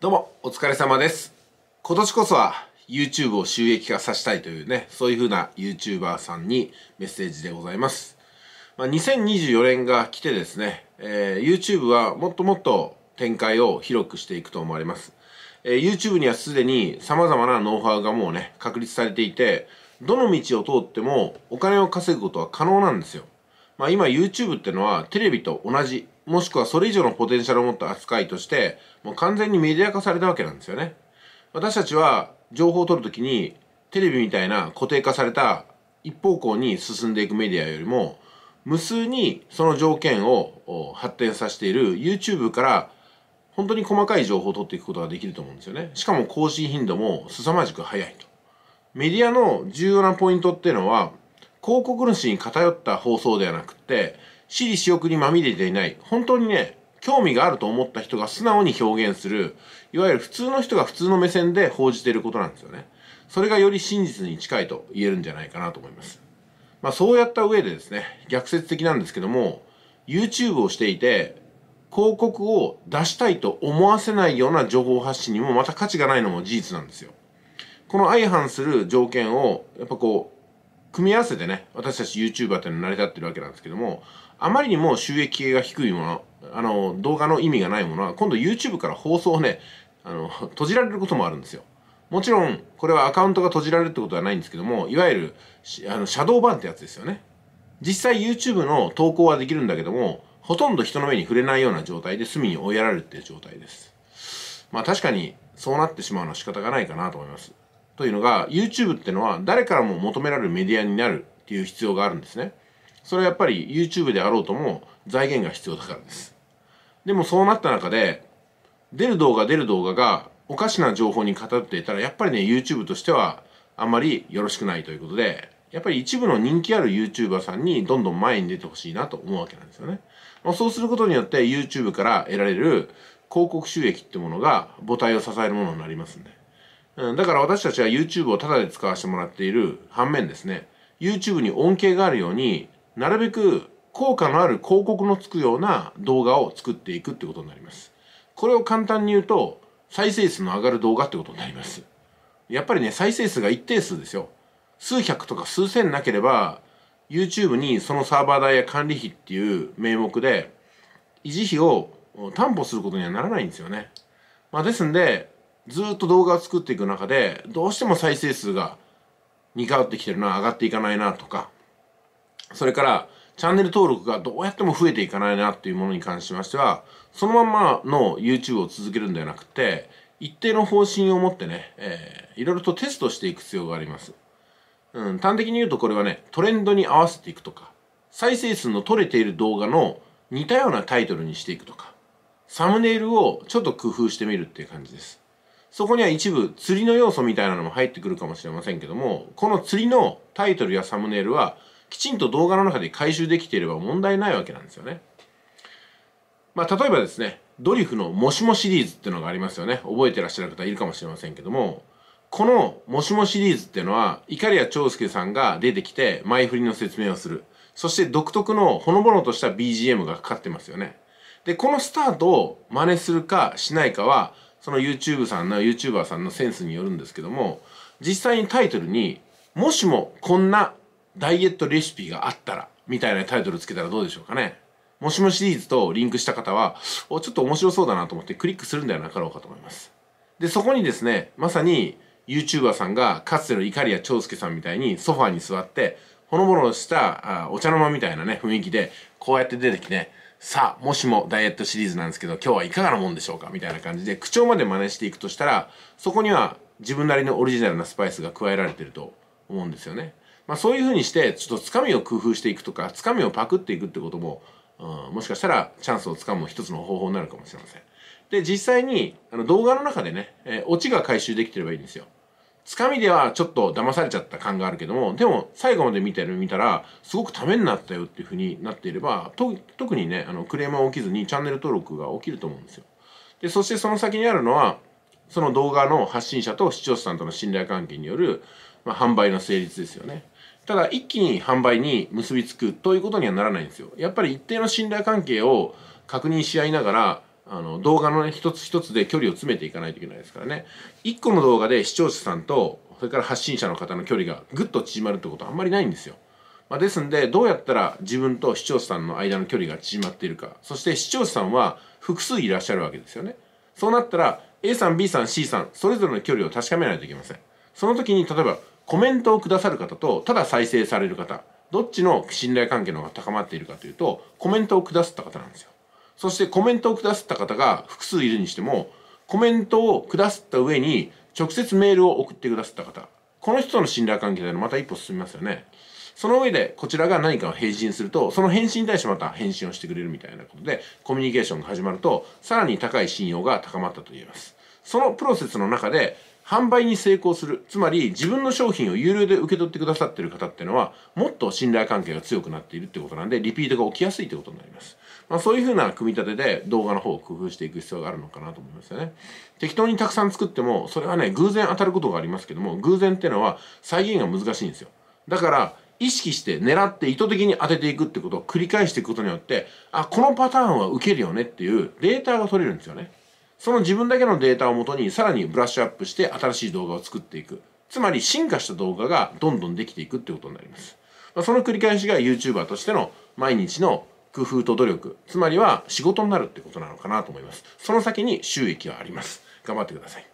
どうも、お疲れ様です。今年こそは YouTube を収益化させたいというね、そういう風な YouTuber さんにメッセージでございます。まあ、2024年が来てですね、えー、YouTube はもっともっと展開を広くしていくと思われます。えー、YouTube にはすでに様々なノウハウがもうね、確立されていて、どの道を通ってもお金を稼ぐことは可能なんですよ。まあ今 YouTube ってのはテレビと同じもしくはそれ以上のポテンシャルを持った扱いとして、もう完全にメディア化されたわけなんですよね。私たちは情報を取るときに、テレビみたいな固定化された一方向に進んでいくメディアよりも、無数にその条件を発展させている YouTube から本当に細かい情報を取っていくことができると思うんですよね。しかも更新頻度も凄まじく早いと。メディアの重要なポイントっていうのは、広告主に偏った放送ではなくて、私利私欲にまみれていない、本当にね、興味があると思った人が素直に表現する、いわゆる普通の人が普通の目線で報じていることなんですよね。それがより真実に近いと言えるんじゃないかなと思います。まあそうやった上でですね、逆説的なんですけども、YouTube をしていて、広告を出したいと思わせないような情報発信にもまた価値がないのも事実なんですよ。この相反する条件を、やっぱこう、組み合わせてね、私たち YouTuber って成り立ってるわけなんですけども、あまりにも収益系が低いもの、あの、動画の意味がないものは、今度 YouTube から放送をね、あの、閉じられることもあるんですよ。もちろん、これはアカウントが閉じられるってことはないんですけども、いわゆる、あの、シャドーバンってやつですよね。実際 YouTube の投稿はできるんだけども、ほとんど人の目に触れないような状態で隅に追いやられるっていう状態です。まあ確かに、そうなってしまうのは仕方がないかなと思います。というのが、YouTube ってのは誰からも求められるメディアになるっていう必要があるんですね。それはやっぱり YouTube であろうとも財源が必要だからですでもそうなった中で出る動画出る動画がおかしな情報に偏っていたらやっぱりね YouTube としてはあんまりよろしくないということでやっぱり一部の人気ある YouTuber さんにどんどん前に出てほしいなと思うわけなんですよね、まあ、そうすることによって YouTube から得られる広告収益ってものが母体を支えるものになりますんで、うん、だから私たちは YouTube をタダで使わせてもらっている反面ですね YouTube に恩恵があるようになるべく効果のある広告のつくような動画を作っていくってことになります。これを簡単に言うと、再生数の上がる動画ってことになります。やっぱりね、再生数が一定数ですよ。数百とか数千なければ、YouTube にそのサーバー代や管理費っていう名目で、維持費を担保することにはならないんですよね。まあ、ですんで、ずっと動画を作っていく中で、どうしても再生数が2回ってきてるな、上がっていかないなとか、それから、チャンネル登録がどうやっても増えていかないなっていうものに関しましては、そのまんまの YouTube を続けるんではなくて、一定の方針を持ってね、えー、いろいろとテストしていく必要があります。うん、端的に言うとこれはね、トレンドに合わせていくとか、再生数の取れている動画の似たようなタイトルにしていくとか、サムネイルをちょっと工夫してみるっていう感じです。そこには一部釣りの要素みたいなのも入ってくるかもしれませんけども、この釣りのタイトルやサムネイルは、きちんと動画の中で回収できていれば問題ないわけなんですよね。まあ、例えばですね、ドリフのもしもシリーズっていうのがありますよね。覚えてらっしゃる方いるかもしれませんけども、このもしもシリーズっていうのは、イカリア長介さんが出てきて、前振りの説明をする。そして独特のほのぼのとした BGM がかかってますよね。で、このスタートを真似するかしないかは、その YouTube さんの YouTuber さんのセンスによるんですけども、実際にタイトルに、もしもこんなダイエットレシピがあったら、みたいなタイトルつけたらどうでしょうかね。もしもシリーズとリンクした方は、お、ちょっと面白そうだなと思ってクリックするんではなかろうかと思います。で、そこにですね、まさに YouTuber さんがかつてのイカリア長介さんみたいにソファーに座って、ほのぼのしたあお茶の間みたいなね、雰囲気で、こうやって出てきて、ね、さあ、もしもダイエットシリーズなんですけど、今日はいかがなもんでしょうかみたいな感じで、口調まで真似していくとしたら、そこには自分なりのオリジナルなスパイスが加えられてると思うんですよね。まあ、そういうふうにしてちょっとつかみを工夫していくとかつかみをパクっていくってことも、うん、もしかしたらチャンスをつかむ一つの方法になるかもしれませんで実際にあの動画の中でね、えー、オチが回収できてればいいんですよつかみではちょっと騙されちゃった感があるけどもでも最後まで見てる見たらすごくためになったよっていうふうになっていれば特にねあのクレームは起きずにチャンネル登録が起きると思うんですよでそしてその先にあるのはその動画の発信者と視聴者さんとの信頼関係による、まあ、販売の成立ですよねただ一気に販売に結びつくということにはならないんですよやっぱり一定の信頼関係を確認し合いながらあの動画の、ね、一つ一つで距離を詰めていかないといけないですからね1個の動画で視聴者さんとそれから発信者の方の距離がぐっと縮まるってことはあんまりないんですよ、まあ、ですんでどうやったら自分と視聴者さんの間の距離が縮まっているかそして視聴者さんは複数いらっしゃるわけですよねそうなったら A さん B さん C さんそれぞれの距離を確かめないといけませんその時に例えばコメントをくださる方とただ再生される方どっちの信頼関係の方が高まっているかというとコメントをくださった方なんですよそしてコメントをくださった方が複数いるにしてもコメントをくださった上に直接メールを送ってくださった方この人との信頼関係でまた一歩進みますよねその上でこちらが何かを返信するとその返信に対してまた返信をしてくれるみたいなことでコミュニケーションが始まるとさらに高い信用が高まったと言えますそのプロセスの中で販売に成功する。つまり自分の商品を有料で受け取ってくださってる方っていうのは、もっと信頼関係が強くなっているってことなんで、リピートが起きやすいってことになります。まあ、そういうふうな組み立てで動画の方を工夫していく必要があるのかなと思いますよね。適当にたくさん作っても、それはね、偶然当たることがありますけども、偶然っていうのは再現が難しいんですよ。だから、意識して狙って意図的に当てていくってことを繰り返していくことによって、あ、このパターンは受けるよねっていうデータが取れるんですよね。その自分だけのデータをもとにさらにブラッシュアップして新しい動画を作っていく。つまり進化した動画がどんどんできていくってことになります。まあ、その繰り返しが YouTuber としての毎日の工夫と努力。つまりは仕事になるってことなのかなと思います。その先に収益はあります。頑張ってください。